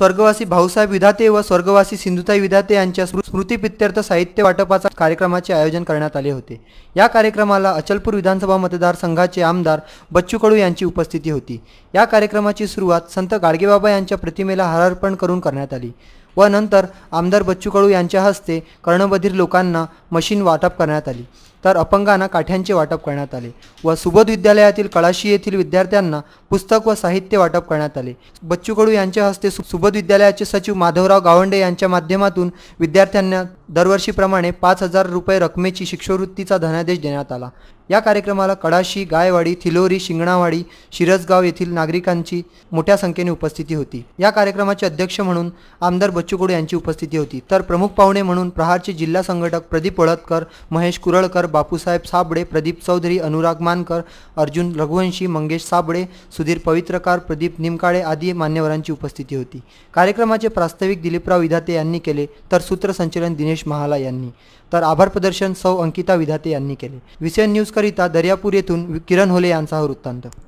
स्वर्गवासी भाऊसाहेब विधाते व स्वर्गवासी सिंधुताई विधाते यांच्या स्मृतीपित्यर्थ साहित्य वाटपाचा कार्यक्रमाचे आयोजन करण्यात आले होते या कार्यक्रमाला अचलपूर विधानसभा मतदारसंघाचे आमदार बच्चू कडू यांची उपस्थिती होती या कार्यक्रमाची सुरुवात संत गाडगेबाबा यांच्या प्रतिमेला अर्पण करून करण्यात आली व नंतर आमदार बच्चू कळू यांच्या हस्ते कर्णबधीर लोकांना मशीन वाटप करण्यात आली तर अपंगांना काठ्यांचे वाटप करण्यात आले व सुबोध विद्यालयातील कळाशी येथील विद्यार्थ्यांना पुस्तक व साहित्य वाटप करण्यात आले बच्चू कळू यांच्या हस्ते सुबोध विद्यालयाचे सचिव माधवराव गावंडे यांच्या माध्यमातून विद्यार्थ्यांना दरवर्षीप्रमाणे पाच हजार रुपये रकमेची शिष्यवृत्तीचा धनादेश देण्यात आला या कार्यक्रमाला कडाशी गायवाडी थिलोरी शिंगणावाडी शिरसगाव येथील नागरिकांची मोठ्या संख्येने उपस्थिती होती या कार्यक्रमाचे अध्यक्ष म्हणून आमदार बच्चू यांची उपस्थिती होती तर प्रमुख पाहुणे म्हणून प्रहारचे जिल्हा संघटक प्रदीप वळदकर महेश कुरळकर बापूसाहेब साबळे प्रदीप चौधरी अनुराग मानकर अर्जुन रघुवंशी मंगेश साबळे सुधीर पवित्रकार प्रदीप निमकाळे आदी मान्यवरांची उपस्थिती होती कार्यक्रमाचे प्रास्ताविक दिलीपराव विधाते यांनी केले तर सूत्रसंचलन दिनेश महाला यांनी तर आभार प्रदर्शन सौ अंकिता विधाते यांनी केले विसीएन न्यूजकरिता दर्यापूर येथून किरण होले यांचा हा वृत्तांत